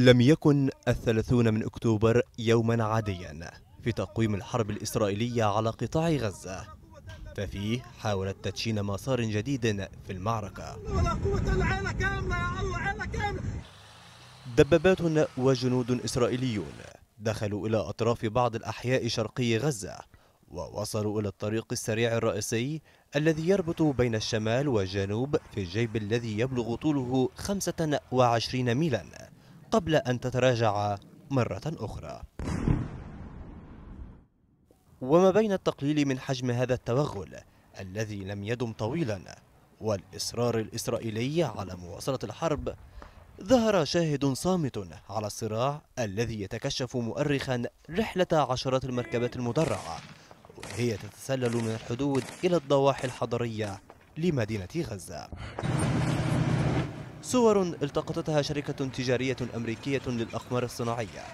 لم يكن الثلاثون من أكتوبر يوما عاديا في تقويم الحرب الإسرائيلية على قطاع غزة ففيه حاولت تدشين مسار جديد في المعركة دبابات وجنود إسرائيليون دخلوا إلى أطراف بعض الأحياء شرقي غزة ووصلوا إلى الطريق السريع الرئيسي الذي يربط بين الشمال والجنوب في الجيب الذي يبلغ طوله 25 ميلاً قبل أن تتراجع مرة أخرى وما بين التقليل من حجم هذا التوغل الذي لم يدم طويلا والإصرار الإسرائيلي على مواصلة الحرب ظهر شاهد صامت على الصراع الذي يتكشف مؤرخا رحلة عشرات المركبات المدرعة وهي تتسلل من الحدود إلى الضواحي الحضرية لمدينة غزة صور التقطتها شركة تجارية أمريكية للأقمار الصناعية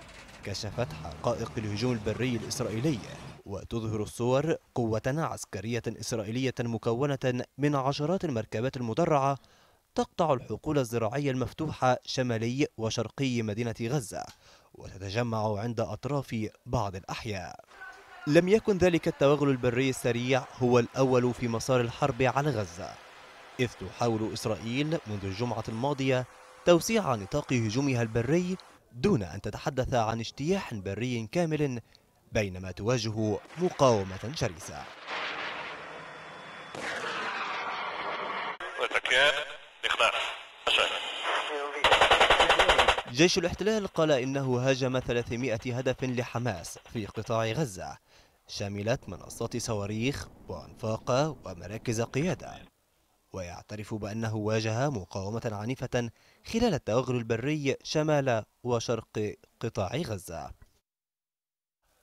كشفت حقائق الهجوم البري الإسرائيلي وتظهر الصور قوة عسكرية إسرائيلية مكونة من عشرات المركبات المدرعة تقطع الحقول الزراعية المفتوحة شمالي وشرقي مدينة غزة وتتجمع عند أطراف بعض الأحياء لم يكن ذلك التوغل البري السريع هو الأول في مسار الحرب على غزة إذ تحاول إسرائيل منذ الجمعة الماضية توسيع نطاق هجومها البري دون أن تتحدث عن اجتياح بري كامل بينما تواجه مقاومة شرسة جيش الاحتلال قال إنه هاجم 300 هدف لحماس في قطاع غزة شملت منصات صواريخ وأنفاق ومراكز قيادة ويعترف بأنه واجه مقاومة عنيفة خلال التوغل البري شمال وشرق قطاع غزة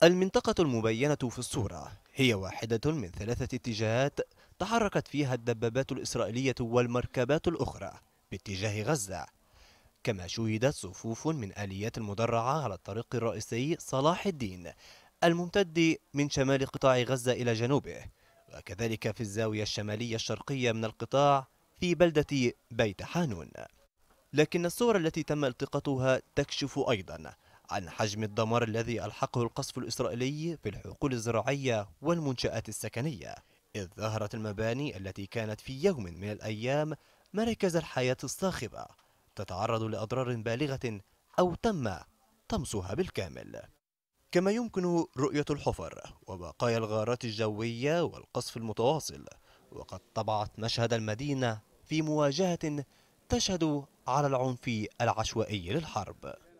المنطقة المبينة في الصورة هي واحدة من ثلاثة اتجاهات تحركت فيها الدبابات الإسرائيلية والمركبات الأخرى باتجاه غزة كما شهدت صفوف من آليات المدرعة على الطريق الرئيسي صلاح الدين الممتد من شمال قطاع غزة إلى جنوبه وكذلك في الزاوية الشمالية الشرقية من القطاع في بلدة بيت حانون لكن الصور التي تم التقاطها تكشف أيضا عن حجم الدمار الذي ألحقه القصف الإسرائيلي في الحقول الزراعية والمنشآت السكنية إذ ظهرت المباني التي كانت في يوم من الأيام مركز الحياة الصاخبة تتعرض لأضرار بالغة أو تم طمسها بالكامل كما يمكن رؤية الحفر وبقايا الغارات الجوية والقصف المتواصل وقد طبعت مشهد المدينة في مواجهة تشهد على العنف العشوائي للحرب